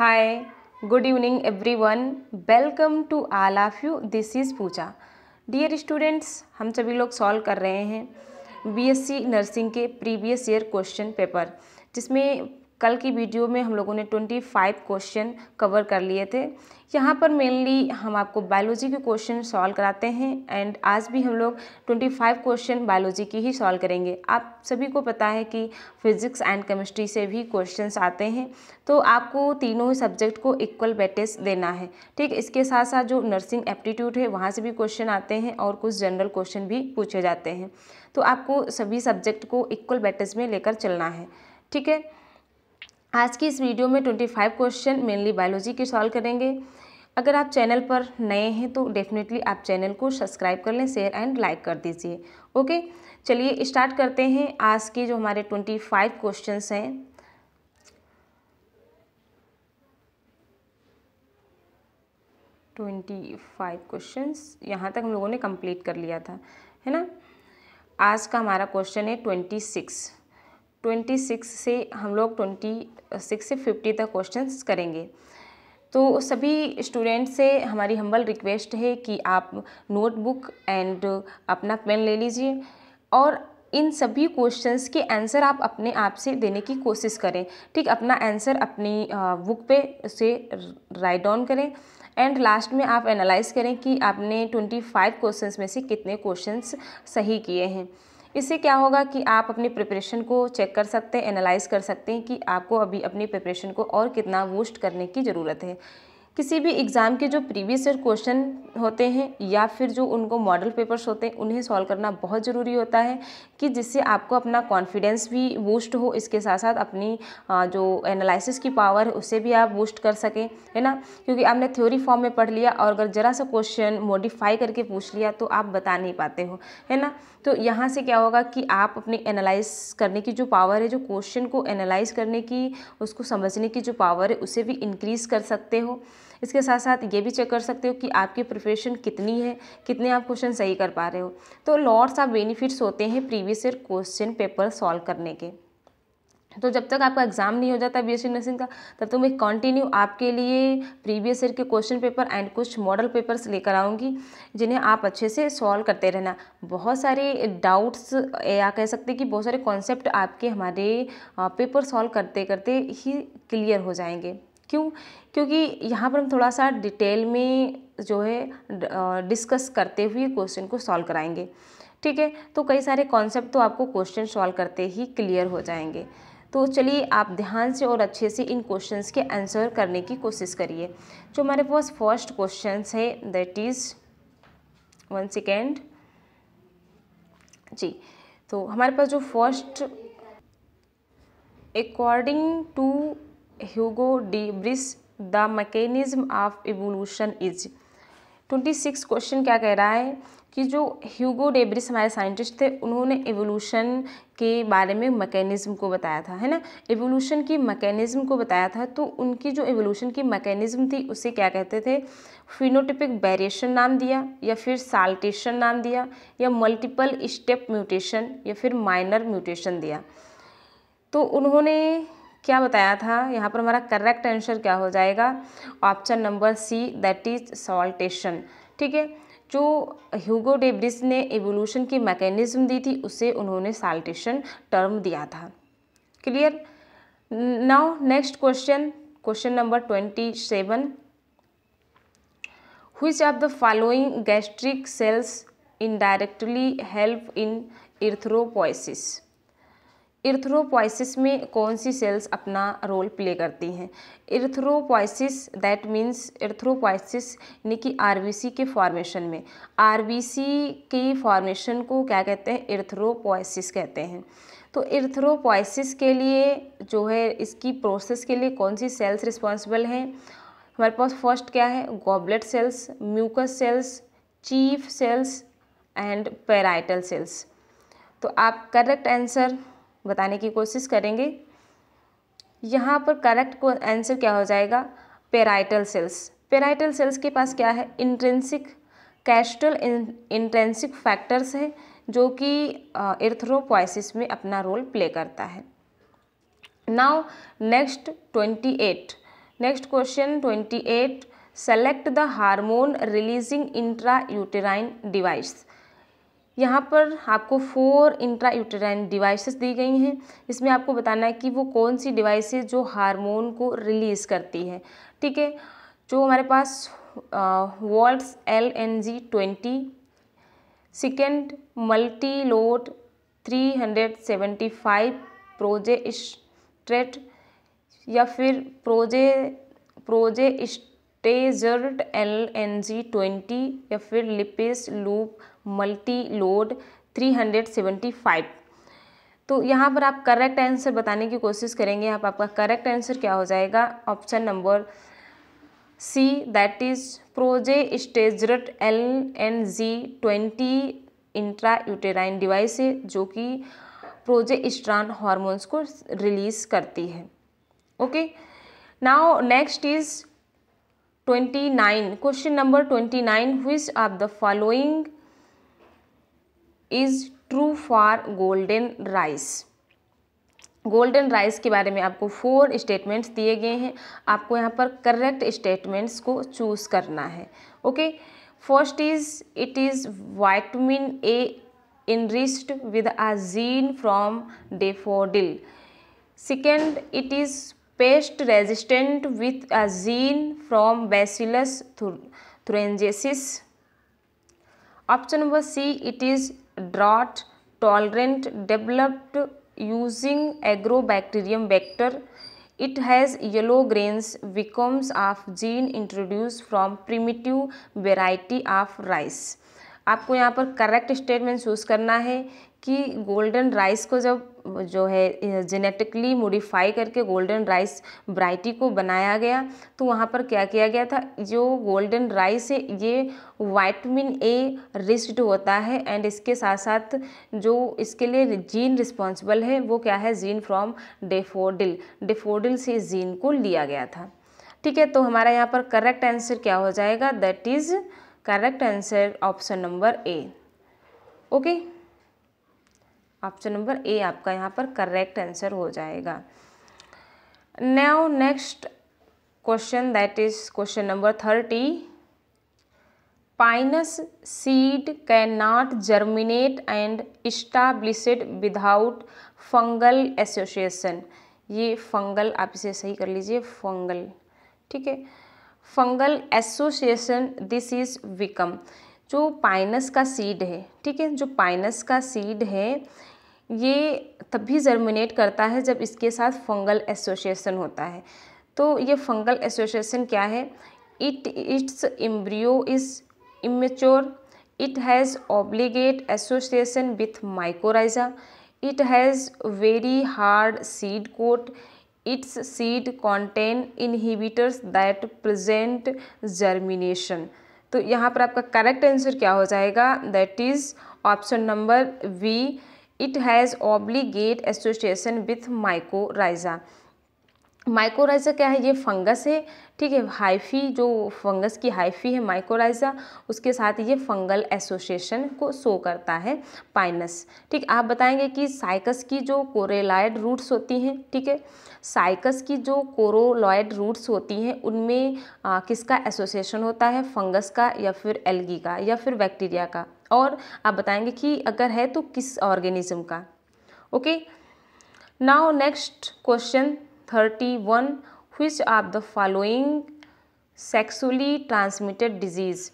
Hi good evening everyone welcome to all of you this is Pooja dear students हम सभी लोग solve कर रहे हैं बीएससी नर्सिंग के प्रीवियस ईयर क्वेश्चन पेपर जिसमें कल की वीडियो में हम लोगों ने 25 क्वेश्चन कवर कर लिए थे यहाँ पर मेनली हम आपको बायोलॉजी के क्वेश्चन सॉल्व कराते हैं एंड आज भी हम लोग 25 क्वेश्चन बायोलॉजी की ही सॉल्व करेंगे आप सभी को पता है कि फिज़िक्स एंड केमिस्ट्री से भी क्वेश्चंस आते हैं तो आपको तीनों ही सब्जेक्ट को इक्वल बेटेज देना है ठीक इसके साथ साथ जो नर्सिंग एप्टीट्यूड है वहाँ से भी क्वेश्चन आते हैं और कुछ जनरल क्वेश्चन भी पूछे जाते हैं तो आपको सभी सब्जेक्ट को इक्वल बेटेज में लेकर चलना है ठीक है आज की इस वीडियो में 25 क्वेश्चन मेनली बायोलॉजी के सॉल्व करेंगे अगर आप चैनल पर नए हैं तो डेफिनेटली आप चैनल को सब्सक्राइब कर लें शेयर एंड लाइक कर दीजिए ओके चलिए स्टार्ट करते हैं आज के जो हमारे 25 क्वेश्चंस हैं ट्वेंटी फाइव क्वेश्चन यहाँ तक हम लोगों ने कंप्लीट कर लिया था है ना आज का हमारा क्वेश्चन है ट्वेंटी सिक्स ट्वेंटी सिक्स से हम लोग ट्वेंटी सिक्स से फिफ्टी तक क्वेश्चंस करेंगे तो सभी स्टूडेंट से हमारी हम्बल रिक्वेस्ट है कि आप नोटबुक एंड अपना पेन ले लीजिए और इन सभी क्वेश्चंस के आंसर आप अपने आप से देने की कोशिश करें ठीक अपना आंसर अपनी बुक पे से राइट डाउन करें एंड लास्ट में आप एनालाइज करें कि आपने ट्वेंटी फाइव क्वेश्चंस में से कितने क्वेश्चंस सही किए हैं इससे क्या होगा कि आप अपनी प्रिपरेशन को चेक कर सकते हैं एनालाइज कर सकते हैं कि आपको अभी अपनी प्रिपरेशन को और कितना बूस्ट करने की ज़रूरत है किसी भी एग्ज़ाम के जो प्रीवियस ईयर क्वेश्चन होते हैं या फिर जो उनको मॉडल पेपर्स होते हैं उन्हें सॉल्व करना बहुत ज़रूरी होता है कि जिससे आपको अपना कॉन्फिडेंस भी बूस्ट हो इसके साथ साथ अपनी जो एनालिसिस की पावर है उसे भी आप बूस्ट कर सकें है ना क्योंकि आपने थ्योरी फॉर्म में पढ़ लिया और अगर ज़रा सा क्वेश्चन मॉडिफाई करके पूछ लिया तो आप बता नहीं पाते हो है ना तो यहाँ से क्या होगा कि आप अपने एनालाइज करने की जो पावर है जो क्वेश्चन को एनालाइज करने की उसको समझने की जो पावर है उसे भी इंक्रीज़ कर सकते हो इसके साथ साथ ये भी चेक कर सकते हो कि आपकी प्रिपरेशन कितनी है कितने आप क्वेश्चन सही कर पा रहे हो तो लॉर्ड्स ऑफ बेनिफिट्स होते हैं previous year question paper solve करने के तो जब तक आपका एग्ज़ाम नहीं हो जाता बी एस सी नर्सिंग का तब तक मैं कंटिन्यू आपके लिए प्रीवियस ईयर के क्वेश्चन पेपर एंड कुछ मॉडल पेपर्स लेकर आऊँगी जिन्हें आप अच्छे से सॉल्व करते रहना बहुत सारे डाउट्स या कह सकते हैं कि बहुत सारे कॉन्सेप्ट आपके हमारे पेपर सॉल्व करते करते ही क्लियर हो जाएंगे क्यों क्योंकि यहाँ पर हम थोड़ा सा डिटेल में जो है डिस्कस करते हुए क्वेश्चन को सॉल्व कराएंगे ठीक है तो कई सारे कॉन्सेप्ट तो आपको क्वेश्चन सॉल्व करते ही क्लियर हो जाएंगे तो चलिए आप ध्यान से और अच्छे से इन क्वेश्चंस के आंसर करने की कोशिश करिए जो हमारे पास फर्स्ट क्वेश्चन है दैट इज़ वन सेकेंड जी तो हमारे पास जो first according to Hugo de Vries the mechanism of evolution is twenty six question क्या कह रहा है कि जो ह्यूगो डेब्रिस हमारे साइंटिस्ट थे उन्होंने एवोल्यूशन के बारे में मैकेनिज़्म को बताया था है ना एवोल्यूशन की मैकेनिज़्म को बताया था तो उनकी जो एवोल्यूशन की मैकेनिज़्म थी उसे क्या कहते थे फिनोटिपिक वेरिएशन नाम दिया या फिर साल्टेशन नाम दिया या मल्टीपल स्टेप म्यूटेशन या फिर माइनर म्यूटेशन दिया तो उन्होंने क्या बताया था यहाँ पर हमारा करेक्ट आंसर क्या हो जाएगा option number C that is saltation ठीक है जो ह्यूगो डेब्रिस ने एवोल्यूशन की मैकेनिज्म दी थी उसे उन्होंने साल्टेशन टर्म दिया था clear now next question question number twenty seven which of the following gastric cells indirectly help in erythropoiesis erythropoiesis में कौन सी सेल्स अपना रोल प्ले करती हैं इर्थ्रोपोइसिस दैट मीन्स इर्थ्रोपोइसिस यानी कि आरबीसी के फॉर्मेशन में आरबीसी की फॉर्मेशन को क्या कहते हैं इर्थ्रोपोइसिस कहते हैं तो इर्थ्रोपोइसिस के लिए जो है इसकी प्रोसेस के लिए कौन सी सेल्स रिस्पॉन्सिबल हैं हमारे पास फर्स्ट क्या है goblet cells mucus cells chief cells and parietal cells तो आप करेक्ट आंसर बताने की कोशिश करेंगे यहाँ पर करेक्ट को आंसर क्या हो जाएगा पेराइटल सेल्स पेराइटल सेल्स के पास क्या है इंट्रेंसिक कैस्टल इंट्रेंसिक फैक्टर्स है जो कि इर्थ्रोपोइसिस में अपना रोल प्ले करता है now next twenty eight next question twenty eight select the hormone releasing intra uterine device यहाँ पर आपको फोर इंट्रा यूटेराइन डिवाइसेस दी गई हैं इसमें आपको बताना है कि वो कौन सी डिवाइस जो हार्मोन को रिलीज़ करती है ठीक है जो हमारे पास वॉल्ट्स L N G twenty second multiload three hundred seventy five progestasert या फिर प्रोजे progestasert L N G twenty या फिर लिपिस लूप मल्टी लोड 375 तो यहाँ पर आप करेक्ट आंसर बताने की कोशिश करेंगे आप आपका करेक्ट आंसर क्या हो जाएगा option number C that is progestasert L N G twenty intra uterine device है जो कि स्ट्रान हॉर्मोन्स को रिलीज करती है okay now next is twenty nine question number twenty nine which of the following is true for golden rice golden rice के बारे में आपको फोर स्टेटमेंट्स दिए गए हैं आपको यहाँ पर करेक्ट स्टेटमेंट्स को चूज करना है okay first is it is vitamin A enriched with a gene from daffodil second it is pest resistant with a gene from bacillus thuringiensis option number C it is drought tolerant developed using agrobacterium vector it has yellow grains becomes of gene introduced from primitive variety of rice आपको यहाँ पर correct statement choose करना है कि golden rice को जब जो है जेनेटिकली मोडिफाई करके गोल्डन राइस वैरायटी को बनाया गया तो वहाँ पर क्या किया गया था जो गोल्डन राइस है ये वाइटमिन ए रिस्ड होता है एंड इसके साथ साथ जो इसके लिए जीन रिस्पॉन्सिबल है वो क्या है जीन फ्रॉम डेफोडिल डेफोडिल से जीन को लिया गया था ठीक है तो हमारा यहाँ पर करेक्ट आंसर क्या हो जाएगा that is correct answer option number A okay option number A आपका यहाँ पर करेक्ट आंसर हो जाएगा now next question that is question number thirty pinus seed can not germinate and established without fungal association ये fungal आप इसे सही कर लीजिए फंगल ठीक है फंगल एसोसिएशन दिस इज विकम जो पाइनस का सीड है ठीक है जो पाइनस का सीड है ये तभी जर्मिनेट करता है जब इसके साथ फंगल एसोसिएशन होता है तो ये फंगल एसोसिएशन क्या है it its embryo is immature it has obligate association with mycorrhiza it has very hard seed coat its seed contain inhibitors that present germination तो यहाँ पर आपका करेक्ट आंसर क्या हो जाएगा that is option number B it has obligate association with mycorrhiza mycorrhiza क्या है ये फंगस है ठीक है हाइफी जो फंगस की हाइफी है माइकोराइजा उसके साथ ये फंगल एसोसिएशन को शो करता है पाइनस ठीक आप बताएंगे कि साइकस की जो कोरेलाइड रूट्स होती हैं ठीक है साइकस की जो कोरोलॉयड रूट्स होती हैं उनमें आ, किसका एसोसिएशन होता है फंगस का या फिर एल्गी का या फिर बैक्टीरिया का और आप बताएंगे कि अगर है तो किस ऑर्गेनिज्म का okay now next question thirty one which are the following sexually transmitted disease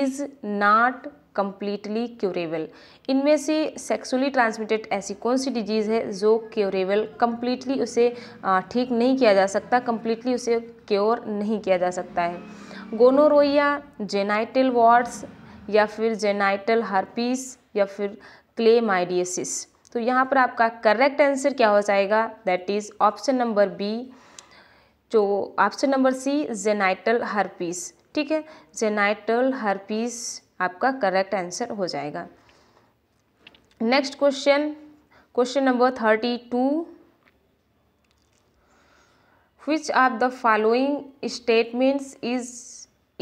is not completely curable इनमें से सेक्सुअली ट्रांसमिटेड ऐसी कौन सी डिजीज़ है जो क्योरेबल कम्प्लीटली उसे ठीक नहीं किया जा सकता कम्प्लीटली उसे क्योर नहीं किया जा सकता है गोनोरोइया जेनाइटल वार्ड्स या फिर जेनाइटल हर्पीस या फिर क्लेमाइडियसिस तो यहाँ पर आपका करेक्ट आंसर क्या हो जाएगा that is option number B जो option number C genital herpes ठीक है जेनाइटल हर्पीस आपका करेक्ट आंसर हो जाएगा next question question number thirty two which of the following statements is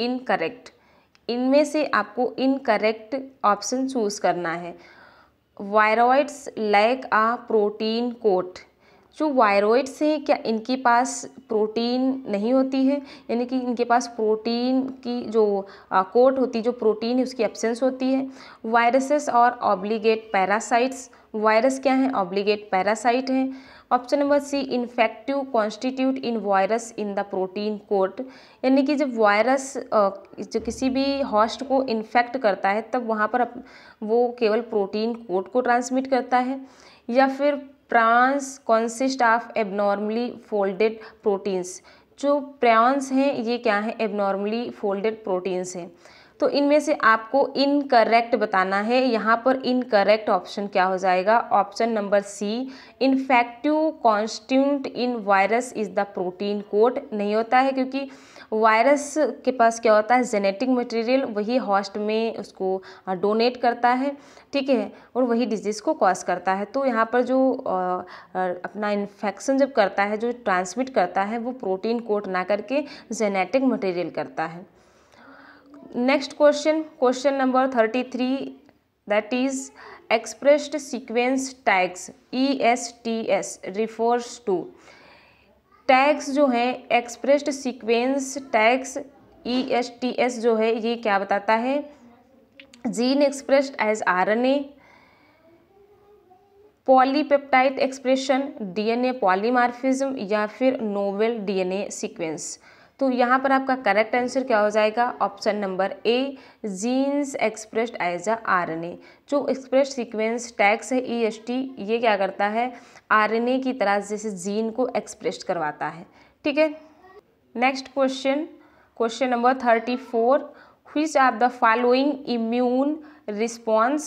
incorrect इनमें से आपको इनकरेक्ट ऑप्शन चूज करना है viroids lack a protein coat जो वायरॉइड्स हैं क्या इनके पास प्रोटीन नहीं होती है यानी कि इनके पास प्रोटीन की जो कोट होती है जो प्रोटीन है उसकी एब्सेंस होती है वायरसेस और ऑब्लीगेट पैरासाइट्स वायरस क्या है ऑब्लीगेट पैरासाइट हैं option number C infective constituent in virus in the protein coat यानी कि जब वायरस जो किसी भी हॉस्ट को इन्फेक्ट करता है तब वहाँ पर वो केवल प्रोटीन कोट को ट्रांसमिट करता है या फिर prions consist of abnormally folded proteins जो प्रांस हैं ये क्या है एबनॉर्मली फोल्डेड प्रोटीन्स हैं तो इनमें से आपको इनकरेक्ट बताना है यहाँ पर इनकरेक्ट ऑप्शन क्या हो जाएगा option number C infective constituent in virus is the protein coat नहीं होता है क्योंकि वायरस के पास क्या होता है जेनेटिक मटेरियल वही हॉस्ट में उसको डोनेट करता है ठीक है और वही डिजीज़ को कॉज करता है तो यहाँ पर जो अपना इन्फेक्शन जब करता है जो ट्रांसमिट करता है वो प्रोटीन कोट ना करके जेनेटिक मटेरियल करता है next question question number thirty three that is expressed sequence tags E S T S refers to tags जो हैं expressed sequence tags E S T S जो है ये क्या बताता है gene expressed as R N A polypeptide expression D N A polymorphism या फिर novel D N A sequence तो यहाँ पर आपका करेक्ट आंसर क्या हो जाएगा option number A genes expressed as a A जो एक्सप्रेस सीक्वेंस टैक्स है ई एस टी ये क्या करता है ए की तरह जैसे जीन को एक्सप्रेस करवाता है ठीक है next question question number thirty four which are the following immune response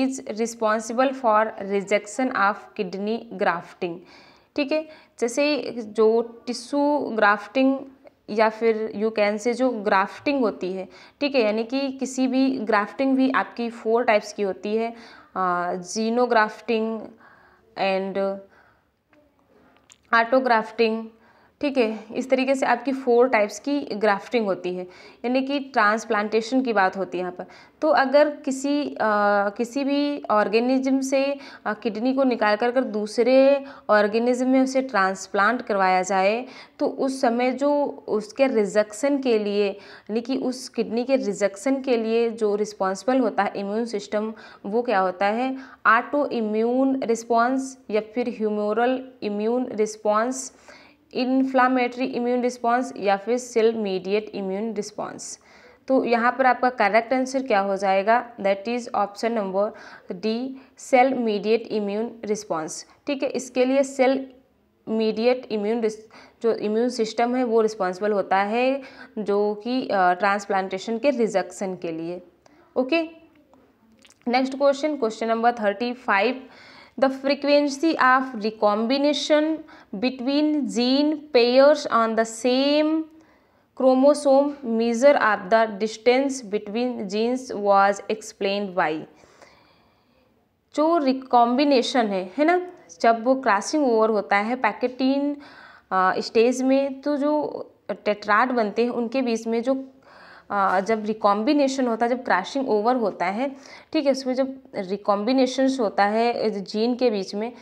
is responsible for rejection of kidney grafting ठीक है जैसे जो टिश्यू ग्राफ्टिंग या फिर यू कैन से जो ग्राफ्टिंग होती है ठीक है यानी कि किसी भी ग्राफ्टिंग भी आपकी फोर टाइप्स की होती है xeno grafting and auto grafting ठीक है इस तरीके से आपकी फोर टाइप्स की ग्राफ्टिंग होती है यानी कि ट्रांसप्लांटेशन की बात होती है यहाँ पर तो अगर किसी आ, किसी भी ऑर्गेनिज्म से किडनी को निकाल कर कर दूसरे ऑर्गेनिज्म में उसे ट्रांसप्लांट करवाया जाए तो उस समय जो उसके रिजक्शन के लिए यानी कि उस किडनी के रिजक्शन के लिए जो रिस्पॉन्सिबल होता है इम्यून सिस्टम वो क्या होता है आटो इम्यून रिस्पॉन्स या फिर humoral immune response inflammatory immune response या फिर सेल मीडिएट इम्यून रिस्पॉन्स तो यहाँ पर आपका करेक्ट आंसर क्या हो जाएगा that is option number D cell mediate immune response ठीक है इसके लिए सेल मीडिएट इम्यून जो इम्यून सिस्टम है वो रिस्पॉन्सिबल होता है जो कि ट्रांसप्लांटेशन के रिजक्शन के लिए okay next question question number thirty five the frequency of recombination between gene pairs on the same chromosome measure of the distance between genes was explained by जो रिकॉम्बिनेशन है है ना जब वो क्रॉसिंग ओवर होता है पैकेटीन स्टेज में तो जो टेट्राड बनते हैं उनके बीच में जो जब रिकॉम्बिनेशन होता है जब क्रैशिंग ओवर होता है ठीक है उसमें जब रिकॉम्बिनेशंस होता है जीन के बीच में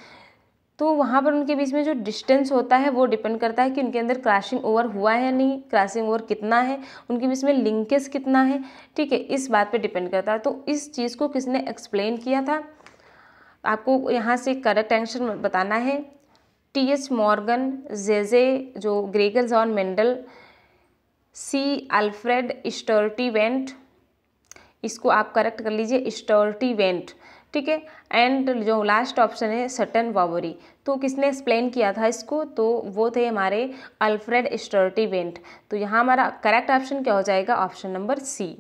तो वहाँ पर उनके बीच में जो डिस्टेंस होता है वो डिपेंड करता है कि उनके अंदर क्रैशिंग ओवर हुआ है या नहीं क्रैशिंग ओवर कितना है उनके बीच में लिंकेज कितना है ठीक है इस बात पे डिपेंड करता है तो इस चीज़ को किसने एक्सप्लेन किया था आपको यहाँ से करेक्ट आंसर बताना है टी एच मॉर्गन जेजे जो ग्रेगल्स और मेंडल सी अल्फ्रेड स्टर्टीवेंट इसको आप करेक्ट कर लीजिए स्टर्टीवेंट ठीक है एंड जो लास्ट ऑप्शन है सटन वावरी तो किसने एक्सप्लेन किया था इसको तो वो थे हमारे अल्फ्रेड स्टर्टीवेंट तो यहाँ हमारा करेक्ट ऑप्शन क्या हो जाएगा option number C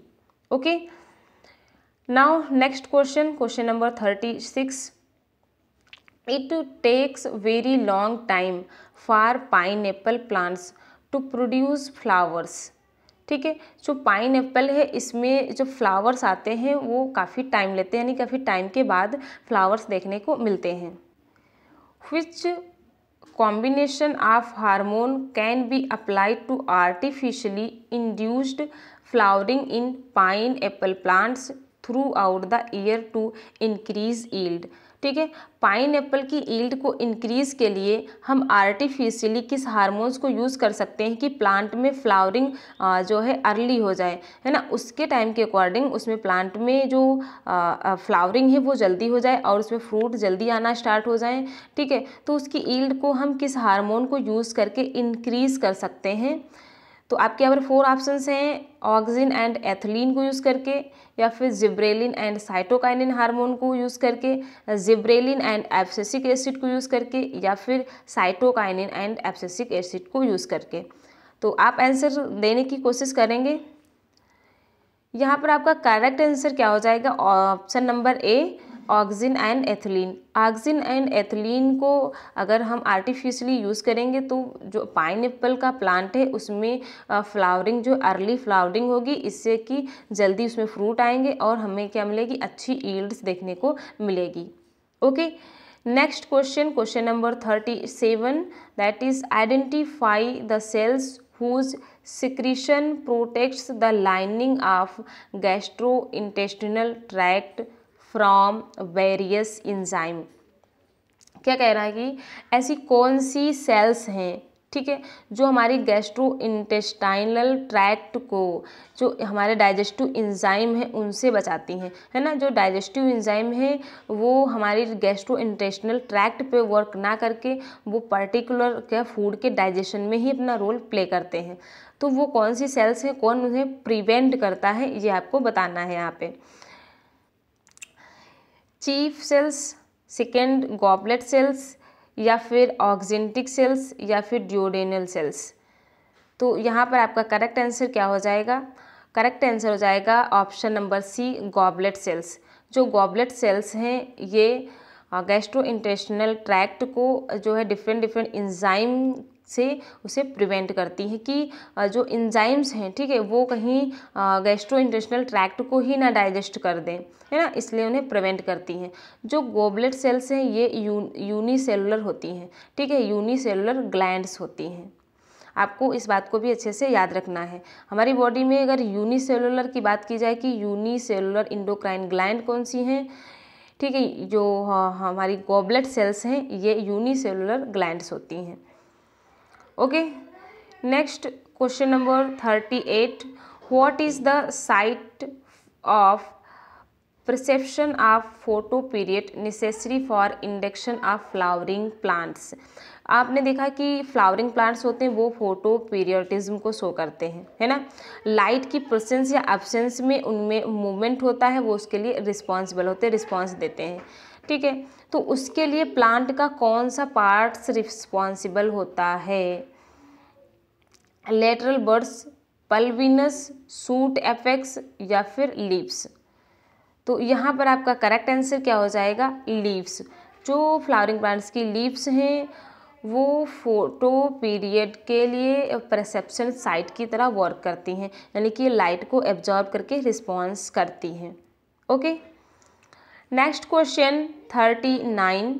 okay now next question question number thirty six it takes very long time for pineapple plants to produce flowers ठीक है जो पाइन एप्पल है इसमें जो फ्लावर्स आते हैं वो काफ़ी टाइम लेते हैं यानी काफ़ी टाइम के बाद फ्लावर्स देखने को मिलते हैं which combination of hormone can be applied to artificially induced flowering in pineapple plants throughout the year to increase yield ठीक है पाइन एप्पल की ईल्ड को इंक्रीज़ के लिए हम आर्टिफिशियली किस हार्मोन्स को यूज़ कर सकते हैं कि प्लांट में फ्लावरिंग जो है अर्ली हो जाए है ना उसके टाइम के अकॉर्डिंग उसमें प्लांट में जो फ्लावरिंग है वो जल्दी हो जाए और उसमें फ्रूट जल्दी आना स्टार्ट हो जाए ठीक है तो उसकी ईल्ड को हम किस हारमोन को यूज़ करके इंक्रीज़ कर सकते हैं तो आपके यहाँ पर फोर ऑप्शन हैं ऑक्सिन एंड एथलीन को यूज़ करके या फिर जिब्रेलिन एंड साइटोकाइनिन हार्मोन को यूज़ करके जिब्रेलिन एंड एब्सेसिक एसिड को यूज़ करके या फिर साइटोकाइनिन एंड एब्सेसिक एसिड को यूज़ करके तो आप आंसर देने की कोशिश करेंगे यहाँ पर आपका करेक्ट आंसर क्या हो जाएगा option number A auxin and ethylene auxin and ethylene को अगर हम आर्टिफिशली यूज़ करेंगे तो जो पाइन का प्लांट है उसमें फ्लावरिंग जो अर्ली फ्लावरिंग होगी इससे कि जल्दी उसमें फ्रूट आएंगे और हमें क्या मिलेगी अच्छी ईल्ड्स देखने को मिलेगी okay next question question number thirty seven that is identify the cells whose secretion protects the lining of gastrointestinal tract from various enzyme क्या कह रहा है कि ऐसी कौन सी सेल्स हैं ठीक है जो हमारी गैस्ट्रो इंटेस्टाइनल ट्रैक्ट को जो हमारे डाइजेस्टिव इंजाइम है उनसे बचाती हैं है ना जो डाइजेस्टिव इंजाइम है वो हमारी गैस्ट्रो इंटेस्टनल ट्रैक्ट पे वर्क ना करके वो पर्टिकुलर क्या फूड के डाइजेशन में ही अपना रोल प्ले करते हैं तो वो कौन सी सेल्स हैं कौन उन्हें प्रिवेंट करता है ये आपको बताना है यहाँ पर chief cells second goblet cells या फिर ऑक्जेंटिक सेल्स या फिर ड्योडेनल सेल्स तो यहाँ पर आपका करेक्ट आंसर क्या हो जाएगा करेक्ट आंसर हो जाएगा option number C goblet cells जो गॉबलेट सेल्स हैं ये गैस्ट्रो इंटेस्टनल ट्रैक्ट को जो है डिफरेंट डिफरेंट इंजाइम से उसे प्रिवेंट करती है कि जो इंजाइम्स हैं ठीक है वो कहीं गैस्ट्रो इंटेस्टनल ट्रैक्ट को ही ना डाइजेस्ट कर दें है ना इसलिए उन्हें प्रिवेंट करती हैं जो गोबलेट सेल्स हैं ये यू, यूनिसेलुलर होती हैं ठीक है यूनिसेलुलर ग्लैंड्स होती हैं आपको इस बात को भी अच्छे से याद रखना है हमारी बॉडी में अगर यूनिसेलुलर की बात की जाए कि यूनिसेलुलर इंडोक्राइन ग्लैंड कौन सी हैं ठीक है जो हाँ, हमारी गोबलेट सेल्स हैं ये यूनिसेलुलर ग्लैंड्स होती हैं okay next question number thirty eight what is the site of perception of photoperiod necessary for induction of flowering plants आपने देखा कि फ्लावरिंग प्लांट्स होते हैं वो फोटो पीरियडिज्म को शो करते हैं है ना लाइट की प्रसेंस या एबसेंस में उनमें मूवमेंट होता है वो उसके लिए रिस्पॉन्सिबल होते हैं रिस्पॉन्स देते हैं ठीक है तो उसके लिए प्लांट का कौन सा पार्ट्स रिस्पॉन्सिबल होता है lateral buds pulvinus shoot apex या फिर लीव्स तो यहाँ पर आपका करेक्ट आंसर क्या हो जाएगा लीव्स जो फ्लावरिंग प्लांट्स की लीव्स हैं वो फोटो पीरियड के लिए परसेप्शन साइट की तरह वर्क करती हैं यानी कि लाइट को एब्जॉर्ब करके रिस्पॉन्स करती हैं okay next question 39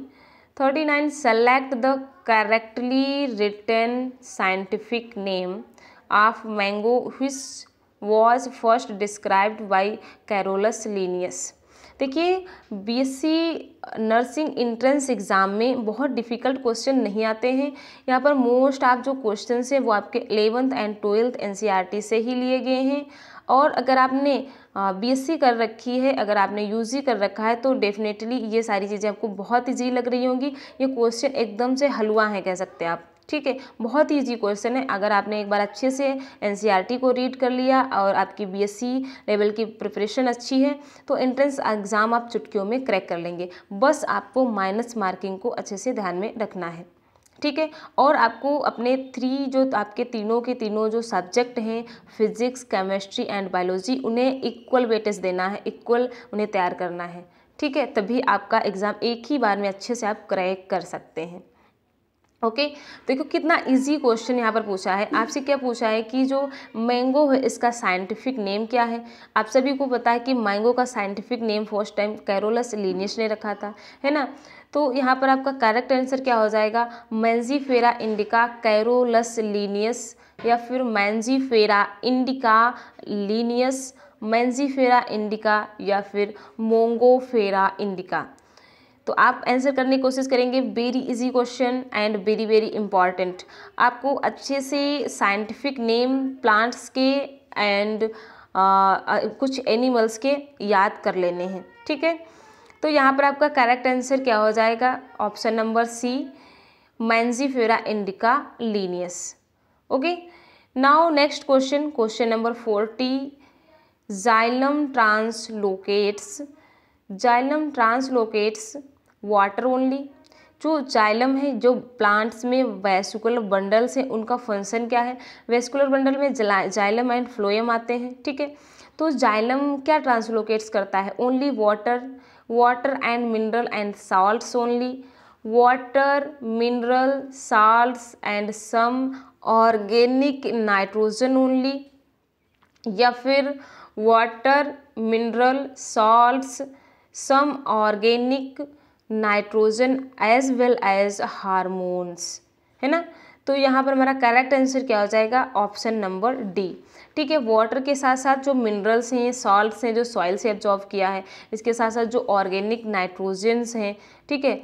39 select the correctly written scientific name of mango which was first described by Carolus Linnaeus देखिए बीएससी नर्सिंग इंट्रेंस एग्ज़ाम में बहुत डिफ़िकल्ट क्वेश्चन नहीं आते हैं यहाँ पर मोस्ट आप जो क्वेश्चन हैं वो आपके एलेवंथ एंड ट्वेल्थ एनसीईआरटी से ही लिए गए हैं और अगर आपने बीएससी कर रखी है अगर आपने यूजी कर रखा है तो डेफिनेटली ये सारी चीज़ें आपको बहुत ईजी लग रही होंगी ये क्वेश्चन एकदम से हलवा है कह सकते हैं आप ठीक है बहुत ईजी क्वेश्चन है अगर आपने एक बार अच्छे से एन e को रीड कर लिया और आपकी बी लेवल की प्रिपरेशन अच्छी है तो एंट्रेंस एग्ज़ाम आप चुटकियों में क्रैक कर लेंगे बस आपको माइनस मार्किंग को अच्छे से ध्यान में रखना है ठीक है और आपको अपने थ्री जो आपके तीनों के तीनों जो सब्जेक्ट हैं फिजिक्स केमिस्ट्री एंड बायोलॉजी उन्हें इक्वल वेटेज देना है इक्वल उन्हें तैयार करना है ठीक है तभी आपका एग्ज़ाम एक ही बार में अच्छे से आप क्रैक कर सकते हैं ओके okay, देखो कितना इजी क्वेश्चन यहाँ पर पूछा है आपसे क्या पूछा है कि जो मैंगो है इसका साइंटिफिक नेम क्या है आप सभी को पता है कि मैंगो का scientific name first time Carolus Linnaeus ने रखा था है ना तो यहाँ पर आपका करेक्ट आंसर क्या हो जाएगा मैंजीफेरा इंडिका कैरोलस लीनियस या फिर Mangifera indica Linnaeus Mangifera indica या फिर मोंगोफेरा इंडिका तो आप आंसर करने की कोशिश करेंगे very easy question and very very important आपको अच्छे से साइंटिफिक नेम प्लांट्स के एंड कुछ एनिमल्स के याद कर लेने हैं ठीक है तो यहाँ पर आपका करेक्ट आंसर क्या हो जाएगा option number C Mangifera indica Linnaeus okay now next question question number forty xylem translocates xylem translocates water only जो जाइलम है जो प्लांट्स में वैस्कुलर बंडल्स हैं उनका फंक्शन क्या है वैस्कुलर बंडल में जाइलम एंड फ्लोएम आते हैं ठीक है तो जाइलम क्या ट्रांसलोकेट्स करता है only water water and mineral and salt only water mineral salts and some organic nitrogen only या फिर water mineral salts some organic nitrogen as well as hormones है ना तो यहाँ पर हमारा करेक्ट आंसर क्या हो जाएगा ऑप्शन नंबर डी ठीक है वाटर के साथ साथ जो मिनरल्स हैं सॉल्ट्स हैं जो सॉइल से एब्जॉर्व किया है इसके साथ साथ जो ऑर्गेनिक नाइट्रोजन्स हैं ठीक है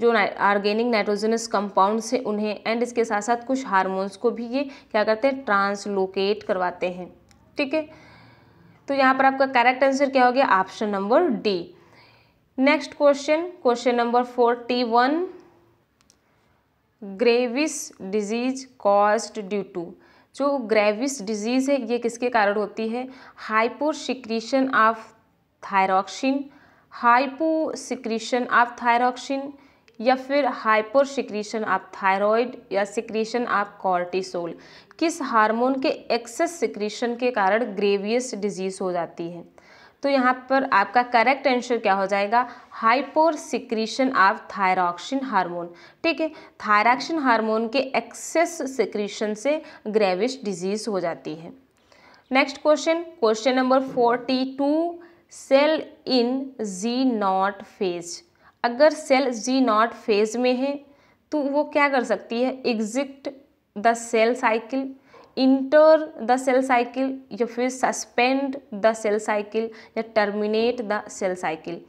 जो ऑर्गेनिक नाइट्रोजनस कंपाउंड्स हैं उन्हें एंड इसके साथ साथ कुछ हार्मोन्स को भी ये क्या करते हैं ट्रांसलोकेट करवाते हैं ठीक है तो यहाँ पर आपका करेक्ट आंसर क्या हो गया option number D next question question number forty one Graves disease caused due to जो ग्रेविस डिजीज़ है ये किसके कारण होती है hyposecretion of thyroxine hyposecretion of thyroxine या फिर हाइपर सिक्रीशन ऑफ थायरॉयड या सिक्रीशन ऑफ कॉर्टिसोल किस हार्मोन के एक्सेस सिक्रीशन के कारण ग्रेवियस डिजीज़ हो जाती है तो यहाँ पर आपका करेक्ट आंसर क्या हो जाएगा hypersecretion of thyroxine hormone ठीक है थायरॉक्सिन हार्मोन के एक्सेस सिक्रीशन से ग्रेविश डिजीज हो जाती है next question question number forty two cell in G naught phase अगर सेल जी नॉट फेज में है तो वो क्या कर सकती है exit the cell cycle enter the cell cycle या फिर सस्पेंड द सेल साइकिल या टर्मिनेट द सेल साइकिल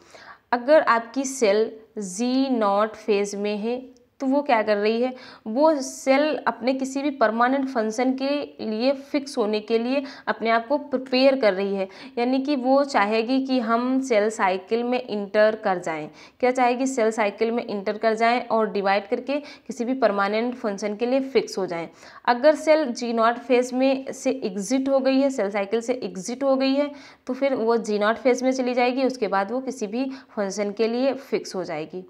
अगर आपकी सेल जी नॉट फेज में है तो वो क्या कर रही है वो सेल अपने किसी भी परमानेंट फंक्शन के लिए फिक्स होने के लिए अपने आप को प्रिपेयर कर रही है यानी कि वो चाहेगी कि हम सेल साइकिल में इंटर कर जाएं क्या चाहेगी सेल साइकिल में इंटर कर जाएं और डिवाइड करके किसी भी परमानेंट फंक्शन के लिए फिक्स हो जाएं अगर सेल जी नॉट फेज में से एग्जिट हो गई है सेल साइकिल से एग्जिट हो गई है तो फिर वो जी नॉट फेज में चली जाएगी उसके बाद वो किसी भी फंक्शन के लिए फिक्स हो जाएगी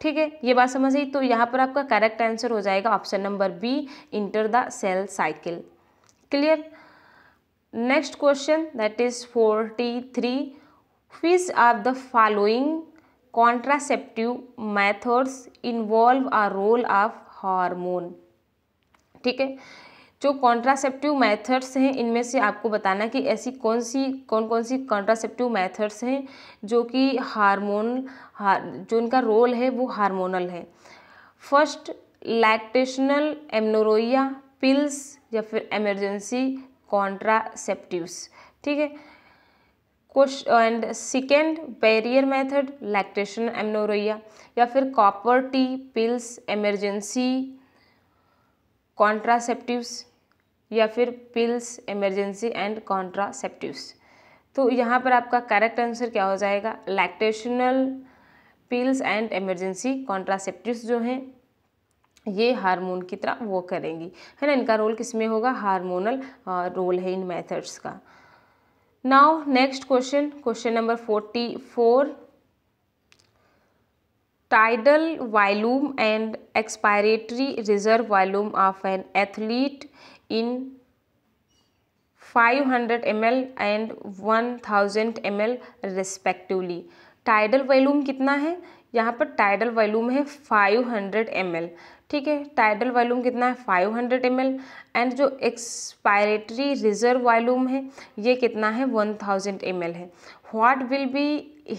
ठीक है ये बात समझ आई तो यहाँ पर आपका करेक्ट आंसर हो जाएगा option number B enter the cell cycle clear next question that is forty three which are the following contraceptive methods involve a role of hormone ठीक है जो कॉन्ट्रासेप्टिव मेथड्स हैं इनमें से आपको बताना कि ऐसी कौन सी कौन कौन सी कॉन्ट्रासेप्टिव मेथड्स हैं जो कि हार्मोन हार, जो इनका रोल है वो हार्मोनल है फर्स्ट लैक्टेशनल एमनोरोया पिल्स या फिर एमरजेंसी कॉन्ट्रासेप्टिवस ठीक है and second barrier method lactation amenorrhoea या फिर copper T pills emergency contraceptives या फिर पिल्स इमरजेंसी एंड कॉन्ट्रासेप्टिव तो यहाँ पर आपका करेक्ट आंसर क्या हो जाएगा lactational pills and emergency contraceptive जो हैं ये हार्मोन की तरह वो करेंगी है ना इनका रोल किस में होगा हार्मोनल रोल है इन मेथड्स का now next question question number forty four tidal volume and expiratory reserve volume of an athlete in 500 ml and 1000 ml respectively. Tidal volume कितना है यहाँ पर टाइडल वॉल्यूम है 500 ml ठीक है टाइडल वॉल्यूम कितना है 500 ml एंड जो एक्सपायरेटरी रिजर्व वॉल्यूम है ये कितना है 1000 ml है what will be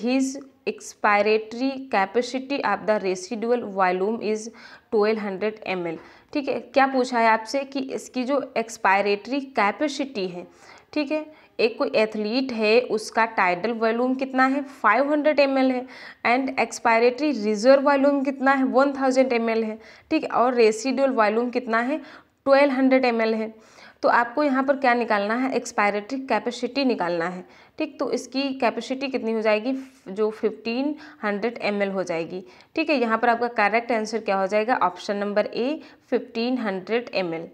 his expiratory capacity of the residual volume is 1200 ml ठीक है क्या पूछा है आपसे कि इसकी जो एक्सपायरेटरी कैपेसिटी है ठीक है एक कोई एथलीट है उसका टाइडल वॉल्यूम कितना है 500 हंड्रेड है एंड एक्सपायरेटरी रिजर्व वॉल्यूम कितना है 1000 थाउजेंड है ठीक और रेसिडुअल वॉल्यूम कितना है 1200 हंड्रेड है तो आपको यहाँ पर क्या निकालना है एक्सपायरेटरी कैपेसिटी निकालना है ठीक तो इसकी कैपेसिटी कितनी हो जाएगी जो 1500 हंड्रेड हो जाएगी ठीक है यहाँ पर आपका करेक्ट आंसर क्या हो जाएगा option number A 1500 hundred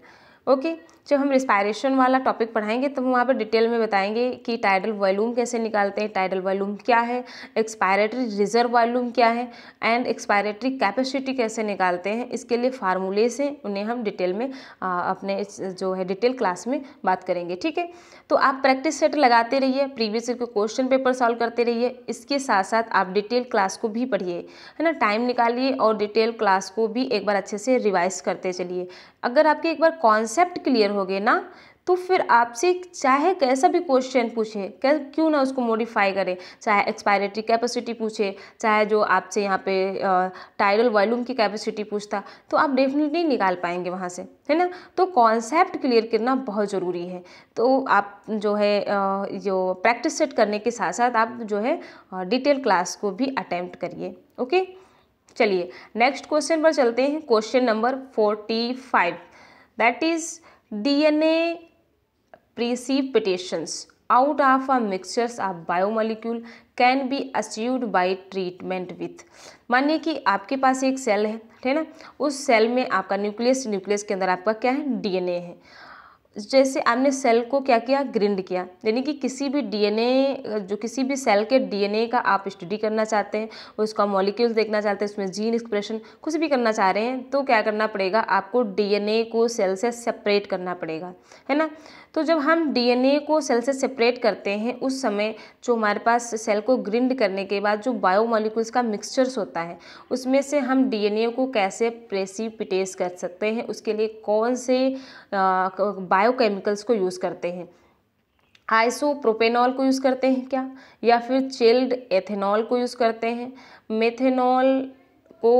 okay जब हम रिस्पायरेशन वाला टॉपिक पढ़ाएंगे तो हम वहाँ पर डिटेल में बताएंगे कि टाइडल वॉल्यूम कैसे निकालते हैं टाइडल वॉल्यूम क्या है एक्सपायरेटरी रिजर्व वॉल्यूम क्या है एंड एक्सपायरेटरी कैपेसिटी कैसे निकालते हैं इसके लिए फार्मूले से उन्हें हम डिटेल में आ, अपने जो है डिटेल क्लास में बात करेंगे ठीक है तो आप प्रैक्टिस सेट लगाते रहिए प्रीवियस ईयर के क्वेश्चन पेपर सॉल्व करते रहिए इसके साथ साथ आप डिटेल क्लास को भी पढ़िए है ना टाइम निकालिए और डिटेल क्लास को भी एक बार अच्छे से रिवाइज करते चलिए अगर आपके एक बार कॉन्सेप्ट क्लियर हो होगे ना तो फिर आपसे चाहे कैसा भी क्वेश्चन पूछे क्यों ना उसको मॉडिफाई करें चाहे एक्सपायरेटरी कैपेसिटी पूछे चाहे जो आपसे यहाँ पे टायरल वॉल्यूम की कैपेसिटी पूछता तो आप डेफिनेटली निकाल पाएंगे वहाँ से है ना तो कॉन्सेप्ट क्लियर करना बहुत ज़रूरी है तो आप जो है जो प्रैक्टिस सेट करने के साथ साथ आप जो है डिटेल क्लास को भी अटैम्प्ट करिए ओके चलिए नेक्स्ट क्वेश्चन पर चलते हैं question number forty five that is DNA precipitations out of a mixtures of biomolecule can be achieved by treatment with मानिए कि आपके पास एक सेल है है ना उस सेल में आपका न्यूक्लियस न्यूक्लियस के अंदर आपका क्या है डीएनए है जैसे आपने सेल को क्या किया ग्रिंड किया यानी कि किसी भी डीएनए जो किसी भी सेल के डीएनए का आप स्टडी करना चाहते हैं उसका मॉलिक्यूल्स देखना चाहते हैं उसमें जीन एक्सप्रेशन कुछ भी करना चाह रहे हैं तो क्या करना पड़ेगा आपको डीएनए को सेल से सेपरेट करना पड़ेगा है ना तो जब हम डीएनए को सेल से सेपरेट करते हैं उस समय जो हमारे पास सेल को ग्रिंड करने के बाद जो बायोमोलिकुल्स का मिक्सचर्स होता है उसमें से हम डीएनए को कैसे प्रेसिपिटेस कर सकते हैं उसके लिए कौन से बायोकेमिकल्स को यूज़ करते हैं आइसोप्रोपेनॉल को यूज़ करते हैं क्या या फिर चिल्ड एथेनॉल को यूज़ करते हैं मेथेनॉल को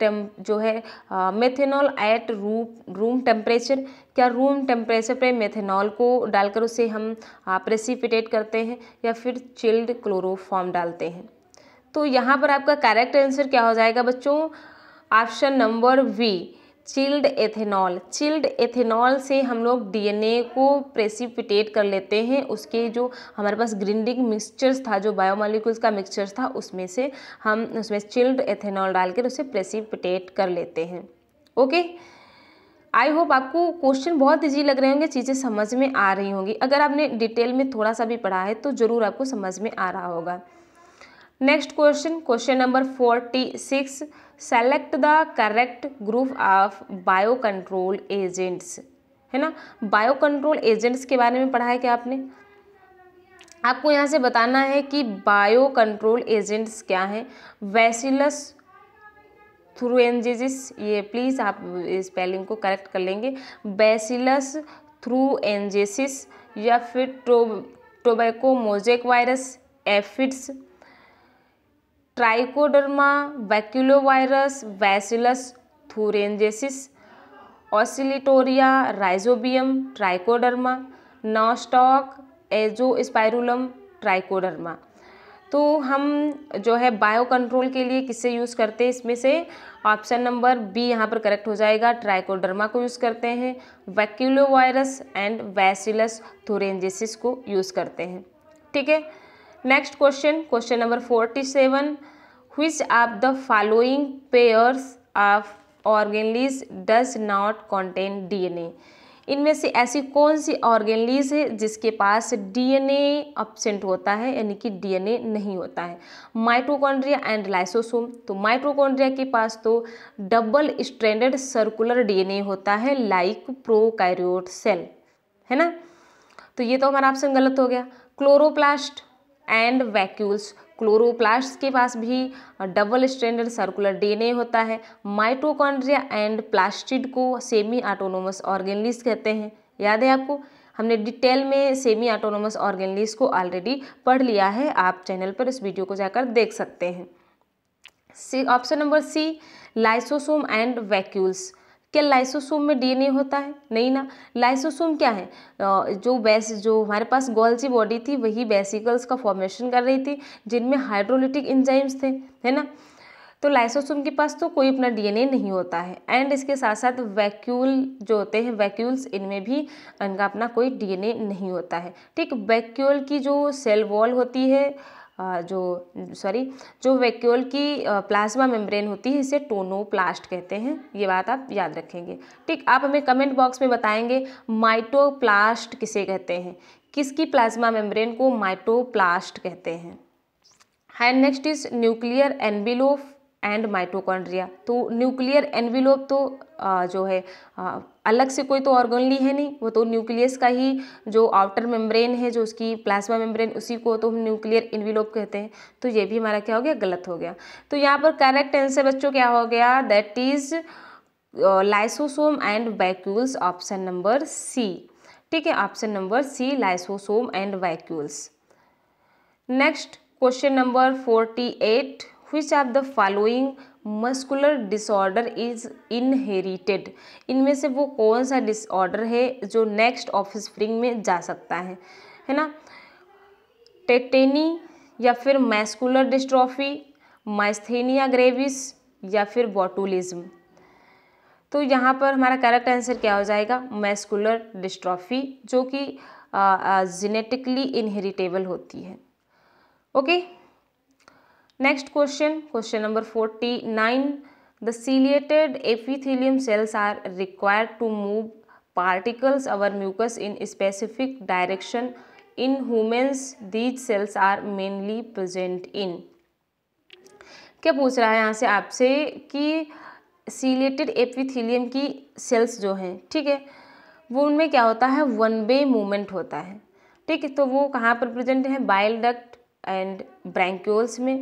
टेम जो है methanol at room room temperature क्या रूम टेम्परेचर पे मेथेनॉल को डालकर उसे हम प्रेसिपिटेट करते हैं या फिर चिल्ड क्लोरोफॉर्म डालते हैं तो यहाँ पर आपका करेक्ट आंसर क्या हो जाएगा बच्चों option number B chilled ethanol chilled ethanol से हम लोग डीएनए को प्रेसिपिटेट कर लेते हैं उसके जो हमारे पास ग्रिंडिंग मिक्सचर्स था जो बायोमालिक्यूल्स का मिक्सचर्स था उसमें से हम उसमें चिल्ड एथेनॉल डालकर उसे प्रेसिपिटेट कर लेते हैं ओके आई होप आपको क्वेश्चन बहुत ईजी लग रहे होंगे चीज़ें समझ में आ रही होंगी अगर आपने डिटेल में थोड़ा सा भी पढ़ा है तो ज़रूर आपको समझ में आ रहा होगा next question question number forty six select the correct group of bio control agents है ना बायो कंट्रोल एजेंट्स के बारे में पढ़ा है क्या आपने आपको यहाँ से बताना है कि बायो कंट्रोल एजेंट्स क्या हैं वैसिलस थ्रूएनजेजिस ये प्लीज़ आप स्पेलिंग को करेक्ट कर लेंगे बैसिलस थ्रूएनजेसिस या फिर टो tobacco mosaic virus aphids Trichoderma baculovirus Bacillus thuringiensis Oscillatoria Rhizobium Trichoderma Nostoc Azospirillum Trichoderma तो हम जो है बायो कंट्रोल के लिए किससे यूज़ करते हैं इसमें से ऑप्शन नंबर बी यहाँ पर करेक्ट हो जाएगा ट्राइकोडर्मा को यूज़ करते हैं वैक्यूलोवायरस एंड वैसिलस थोरेंजेसिस को यूज़ करते हैं ठीक है next question question number forty seven which are the following pairs of organelles does D N A इनमें से ऐसी कौन सी ऑर्गेनलीज है जिसके पास डीएनए एबसेंट होता है यानी कि डीएनए नहीं होता है माइट्रोकॉन्ड्रिया एंड लाइसोसोम तो माइट्रोकॉन्ड्रिया के पास तो डबल स्टैंडर्ड सर्कुलर डीएनए होता है लाइक प्रोकैरियोट सेल है ना तो ये तो हमारा ऑप्शन गलत हो गया क्लोरोप्लास्ट एंड वैक्यूल्स क्लोरोप्लास्ट के पास भी डबल स्टैंडर्ड सर्कुलर डीएनए होता है माइटोकॉन्ड्रिया एंड प्लास्टिड को सेमी ऑटोनोमस ऑर्गेनलिस कहते हैं याद है आपको हमने डिटेल में सेमी ऑटोनोमस ऑर्गेनलिस को ऑलरेडी पढ़ लिया है आप चैनल पर इस वीडियो को जाकर देख सकते हैं option number C lysosome and vacuoles क्या लाइसोसोम में डीएनए होता है नहीं ना लाइसोसोम क्या है जो बैस जो हमारे पास गोल्जी बॉडी थी वही बेसिकल्स का फॉर्मेशन कर रही थी जिनमें हाइड्रोलिटिक इंजाइम्स थे है ना तो लाइसोसोम के पास तो कोई अपना डीएनए नहीं होता है एंड इसके साथ साथ वैक्यूल जो होते हैं वैक्यूल्स इनमें भी इनका अपना कोई डीएनए नहीं होता है ठीक वैक्यूल की जो सेल वॉल होती है जो सॉरी जो वैक्यूल की प्लाज्मा मेम्ब्रेन होती है इसे टोनोप्लास्ट कहते हैं ये बात आप याद रखेंगे ठीक आप हमें कमेंट बॉक्स में बताएंगे माइटोप्लास्ट किसे कहते हैं किसकी प्लाज्मा मेम्ब्रेन को माइटोप्लास्ट कहते हैं and next is nuclear envelope and mitochondria तो न्यूक्लियर एनविलोप तो जो है अलग से कोई तो ऑर्गनली है नहीं वो तो न्यूक्लियस का ही जो आउटर मेम्ब्रेन है जो उसकी प्लाज्मा मेम्ब्रेन उसी को तो हम न्यूक्लियर इन्विलोप कहते हैं तो ये भी हमारा क्या हो गया गलत हो गया तो यहाँ पर करेक्ट आंसर बच्चों क्या हो गया that is lysosome and vacuoles option number C ठीक है option number C lysosome and vacuoles next question number forty eight which are the following muscular disorder is inherited इनमें से वो कौन सा डिसऑर्डर है जो नेक्स्ट ऑफ स्प्रिंग में जा सकता है है ना टेटेनी या फिर मैस्कुलर डिस्ट्रॉफी माइस्थेनिया ग्रेविस या फिर बॉटुलिज्म तो यहाँ पर हमारा करेक्ट आंसर क्या हो जाएगा मैस्कुलर डिस्ट्रॉफी जो कि जेनेटिकली इनहेरिटेबल होती है okay okay? Next question question number forty nine the ciliated epithelium cells are required to move particles our mucus in specific direction in humans these cells are mainly present in क्या पूछ रहा है यहाँ से आपसे कि सीलिएटेड एपिथीलियम की sales जो हैं ठीक है वो उनमें क्या होता है वन वे मूवमेंट होता है ठीक है तो वो कहाँ पर प्रेजेंट है बाइल डक्ट एंड ब्रैंक्यूल्स में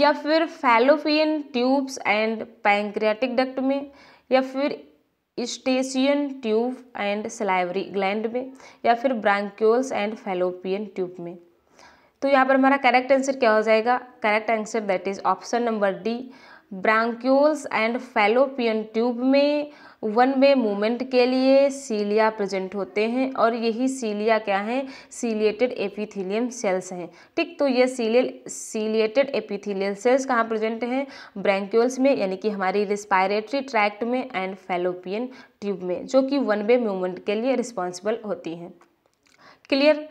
या फिर fallopian tubes and pancreatic duct में या फिर eustachian tube and salivary gland में या फिर ब्रांक्योल्स एंड फैलोपियन ट्यूब में तो यहाँ पर हमारा करेक्ट आंसर क्या हो जाएगा correct answer that is option number D bronchioles and fallopian tube में वन वे मूवमेंट के लिए सीलिया प्रेजेंट होते हैं और यही सीलिया क्या है सीलिएटेड एपिथीलियम सेल्स हैं ठीक तो ये सीलियल सीलिएटेड एपिथीलियम सेल्स कहाँ प्रेजेंट हैं ब्रैंक्यूल्स में यानी कि हमारी रिस्पायरेटरी ट्रैक्ट में एंड फेलोपियन ट्यूब में जो कि वन वे मूवमेंट के लिए रिस्पॉन्सिबल होती हैं क्लियर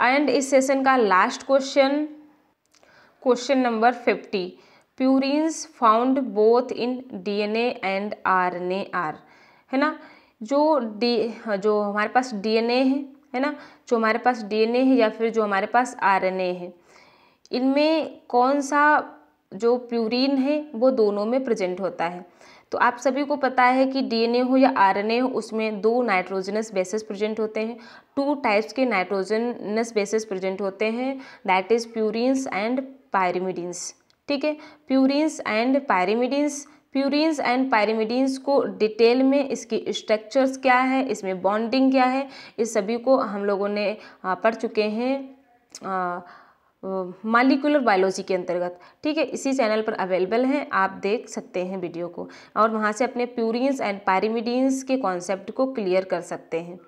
एंड इस सेशन का last question question number fifty purines found both in D A and R N A are है ना जो डी हाँ, जो हमारे पास डी ए है है ना जो हमारे पास डी एन ए है या फिर जो हमारे पास आर एन ए है इनमें कौन सा जो प्यूरिन है वो दोनों में प्रजेंट होता है तो आप सभी को पता है कि डी एन ए हो या आर एन ए हो उसमें दो नाइट्रोजनस बेसिस प्रजेंट होते हैं टू टाइप्स के नाइट्रोजनस बेसिस प्रेजेंट होते हैं that is purines and pyrimidines ठीक है purines and pyrimidines purines and pyrimidines को डिटेल में इसकी स्ट्रक्चर्स क्या है इसमें बॉन्डिंग क्या है इस सभी को हम लोगों ने पढ़ चुके हैं मालिकुलर बायोलॉजी के अंतर्गत ठीक है इसी चैनल पर अवेलेबल हैं आप देख सकते हैं वीडियो को और वहाँ से अपने प्यूरिन्स एंड पैरिमिडीन्स के कॉन्सेप्ट को क्लियर कर सकते हैं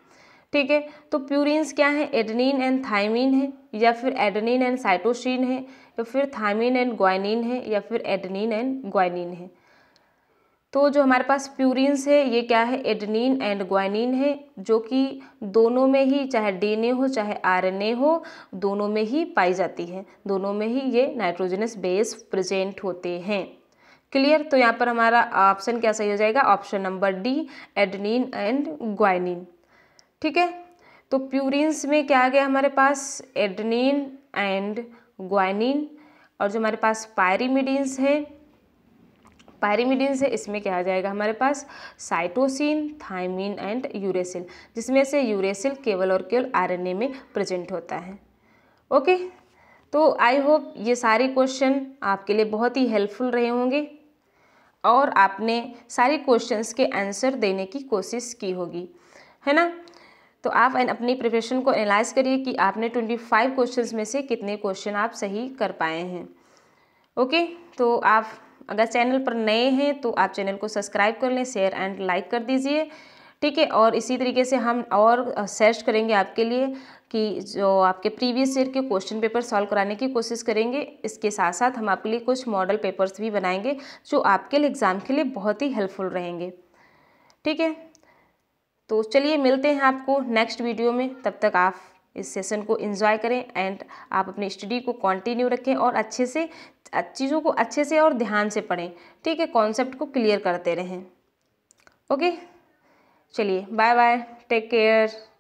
ठीक है तो प्यूरिन्स क्या है एडनिन एंड थाइमिन है या फिर एडनिन एंड साइटोसिन है तो फिर थायमिन एंड ग्वाइनिन है या फिर एडनिन एंड ग्वाइनिन है तो जो हमारे पास प्यूरिन्स है ये क्या है एडनिन एंड ग्वाइनिन है जो कि दोनों में ही चाहे डीएनए हो चाहे आरएनए हो दोनों में ही पाई जाती है दोनों में ही ये नाइट्रोजनस बेस प्रेजेंट होते हैं क्लियर तो यहाँ पर हमारा ऑप्शन क्या सही हो जाएगा option number D adenine and guanine ठीक है तो प्यूरिन्स में क्या आ गया हमारे पास एडनिन एंड ग्वाइनिन और जो हमारे पास पायरीमिडीन्स है पायरीमिडीन्स है इसमें क्या आ जाएगा हमारे पास साइटोसिन थाइमिन एंड यूरेसिल जिसमें से यूरेसिल केवल और केवल आरएनए में प्रेजेंट होता है ओके तो आई होप ये सारे क्वेश्चन आपके लिए बहुत ही हेल्पफुल रहे होंगे और आपने सारे क्वेश्चंस के आंसर देने की कोशिश की होगी है ना तो आप अपनी प्रिपरेशन को एनालाइज करिए कि आपने ट्वेंटी फाइव क्वेश्चन में से कितने क्वेश्चन आप सही कर पाए हैं ओके तो आप अगर चैनल पर नए हैं तो आप चैनल को सब्सक्राइब कर लें शेयर एंड लाइक कर दीजिए ठीक है और इसी तरीके से हम और सर्च करेंगे आपके लिए कि जो आपके प्रीवियस ईयर के क्वेश्चन पेपर सॉल्व कराने की कोशिश करेंगे इसके साथ साथ हम आपके लिए कुछ मॉडल पेपर्स भी बनाएंगे जो आपके लिए एग्ज़ाम के लिए बहुत ही हेल्पफुल रहेंगे ठीक है तो चलिए मिलते हैं आपको नेक्स्ट वीडियो में तब तक आप इस सेशन को एंजॉय करें एंड आप अपनी स्टडी को कंटिन्यू रखें और अच्छे से चीज़ों को अच्छे से और ध्यान से पढ़ें ठीक है कॉन्सेप्ट को क्लियर करते रहें ओके चलिए बाय बाय टेक केयर